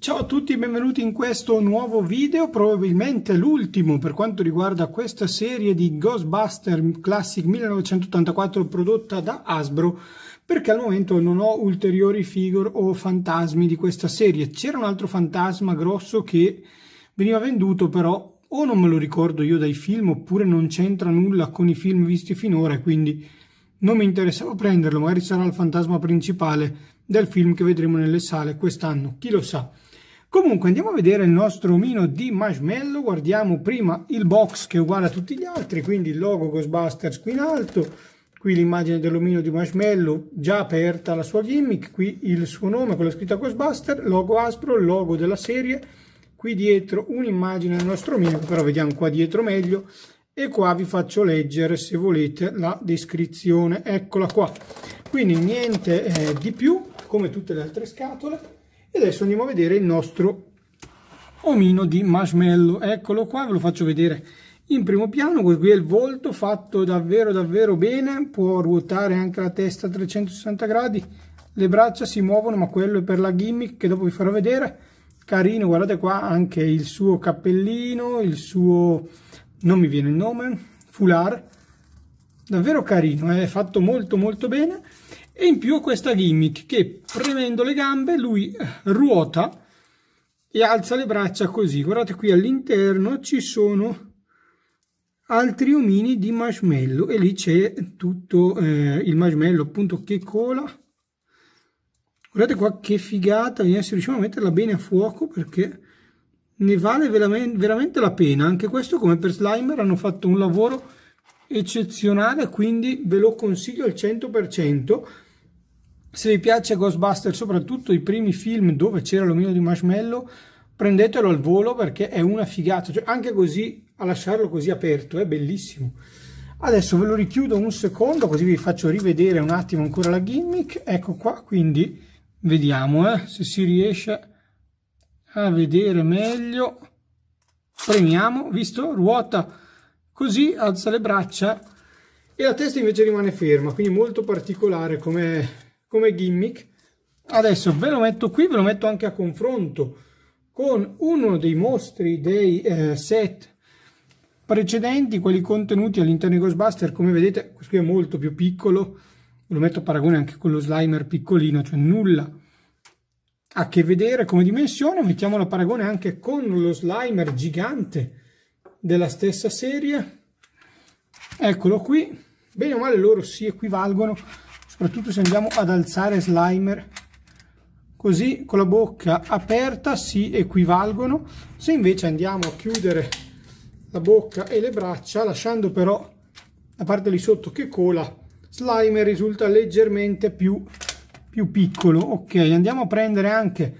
Ciao a tutti benvenuti in questo nuovo video, probabilmente l'ultimo per quanto riguarda questa serie di Ghostbuster Classic 1984 prodotta da Hasbro perché al momento non ho ulteriori figure o fantasmi di questa serie. C'era un altro fantasma grosso che veniva venduto però o non me lo ricordo io dai film oppure non c'entra nulla con i film visti finora quindi non mi interessava prenderlo, magari sarà il fantasma principale del film che vedremo nelle sale quest'anno, chi lo sa. Comunque andiamo a vedere il nostro omino di Marshmallow, guardiamo prima il box che è uguale a tutti gli altri, quindi il logo Ghostbusters qui in alto, qui l'immagine dell'omino di Marshmallow già aperta la sua gimmick, qui il suo nome, con la scritta Ghostbusters, logo aspro, logo della serie, qui dietro un'immagine del nostro omino però vediamo qua dietro meglio, e qua vi faccio leggere se volete la descrizione eccola qua quindi niente eh, di più come tutte le altre scatole e adesso andiamo a vedere il nostro omino di marshmallow eccolo qua ve lo faccio vedere in primo piano qui è il volto fatto davvero davvero bene può ruotare anche la testa a 360 gradi le braccia si muovono ma quello è per la gimmick che dopo vi farò vedere carino guardate qua anche il suo cappellino il suo non mi viene il nome, Fular, davvero carino, eh, è fatto molto molto bene e in più questa gimmick che premendo le gambe lui eh, ruota e alza le braccia così, guardate qui all'interno ci sono altri omini di marshmallow e lì c'è tutto eh, il marshmallow appunto che cola guardate qua che figata, vediamo se riusciamo a metterla bene a fuoco perché ne vale veramente la pena. Anche questo, come per Slimer, hanno fatto un lavoro eccezionale, quindi ve lo consiglio al 100%. Se vi piace Ghostbuster, soprattutto i primi film dove c'era l'omino di Marshmallow, prendetelo al volo perché è una figata. Cioè, anche così, a lasciarlo così aperto, è bellissimo. Adesso ve lo richiudo un secondo, così vi faccio rivedere un attimo ancora la gimmick. Ecco qua, quindi vediamo eh, se si riesce a a vedere meglio premiamo visto ruota così alza le braccia e la testa invece rimane ferma quindi molto particolare come, come gimmick adesso ve lo metto qui ve lo metto anche a confronto con uno dei mostri dei eh, set precedenti quelli contenuti all'interno di Ghostbuster come vedete questo qui è molto più piccolo lo metto a paragone anche con lo slimer piccolino cioè nulla a che vedere come dimensione, mettiamolo a paragone anche con lo slimer gigante della stessa serie. Eccolo qui, bene o male loro si equivalgono, soprattutto se andiamo ad alzare slimer così con la bocca aperta si equivalgono, se invece andiamo a chiudere la bocca e le braccia lasciando però la parte lì sotto che cola, slimer risulta leggermente più più piccolo ok andiamo a prendere anche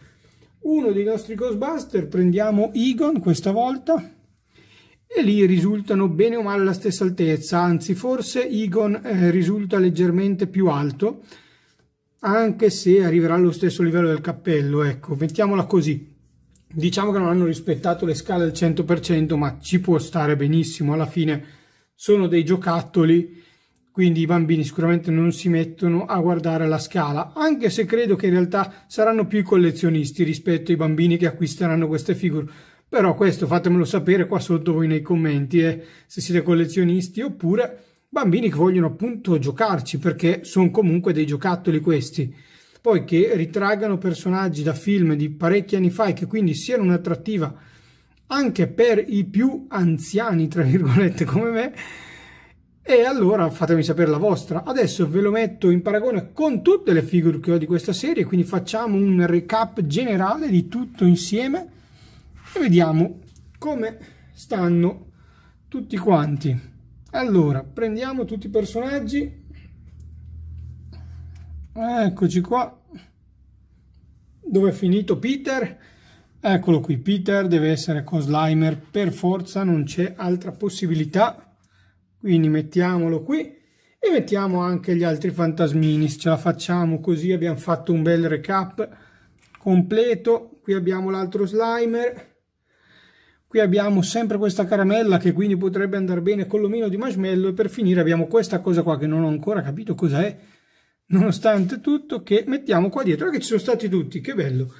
uno dei nostri Ghostbuster prendiamo Egon questa volta e lì risultano bene o male alla stessa altezza anzi forse Egon eh, risulta leggermente più alto anche se arriverà allo stesso livello del cappello ecco mettiamola così diciamo che non hanno rispettato le scale al 100% ma ci può stare benissimo alla fine sono dei giocattoli quindi i bambini sicuramente non si mettono a guardare la scala, anche se credo che in realtà saranno più i collezionisti rispetto ai bambini che acquisteranno queste figure. Però questo fatemelo sapere qua sotto voi nei commenti, eh, se siete collezionisti oppure bambini che vogliono appunto giocarci perché sono comunque dei giocattoli questi. Poi che ritraggano personaggi da film di parecchi anni fa e che quindi siano un'attrattiva anche per i più anziani, tra virgolette, come me, e allora fatemi sapere la vostra. Adesso ve lo metto in paragone con tutte le figure che ho di questa serie, quindi facciamo un recap generale di tutto insieme e vediamo come stanno tutti quanti. Allora, prendiamo tutti i personaggi. Eccoci qua. Dove è finito Peter? Eccolo qui, Peter deve essere con Slimer per forza, non c'è altra possibilità quindi mettiamolo qui e mettiamo anche gli altri fantasmini, se ce la facciamo così abbiamo fatto un bel recap completo. Qui abbiamo l'altro slimer. Qui abbiamo sempre questa caramella che quindi potrebbe andare bene con l'omino di marshmallow e per finire abbiamo questa cosa qua che non ho ancora capito cos'è nonostante tutto che mettiamo qua dietro che ci sono stati tutti che bello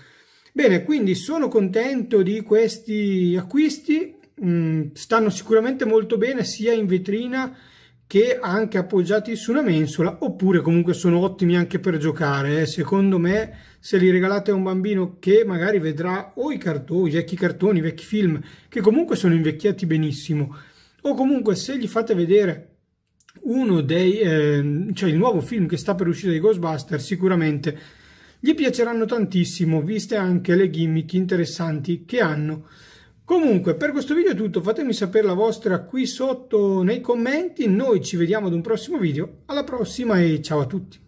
bene quindi sono contento di questi acquisti mh, mm, stanno sicuramente molto bene sia in vetrina che anche appoggiati su una mensola oppure comunque sono ottimi anche per giocare eh. secondo me se li regalate a un bambino che magari vedrà o i cartoni, i vecchi cartoni, i vecchi film che comunque sono invecchiati benissimo o comunque se gli fate vedere uno dei eh, cioè il nuovo film che sta per uscire dei Ghostbusters sicuramente gli piaceranno tantissimo viste anche le gimmick interessanti che hanno Comunque, per questo video è tutto, fatemi sapere la vostra qui sotto nei commenti, noi ci vediamo ad un prossimo video, alla prossima e ciao a tutti!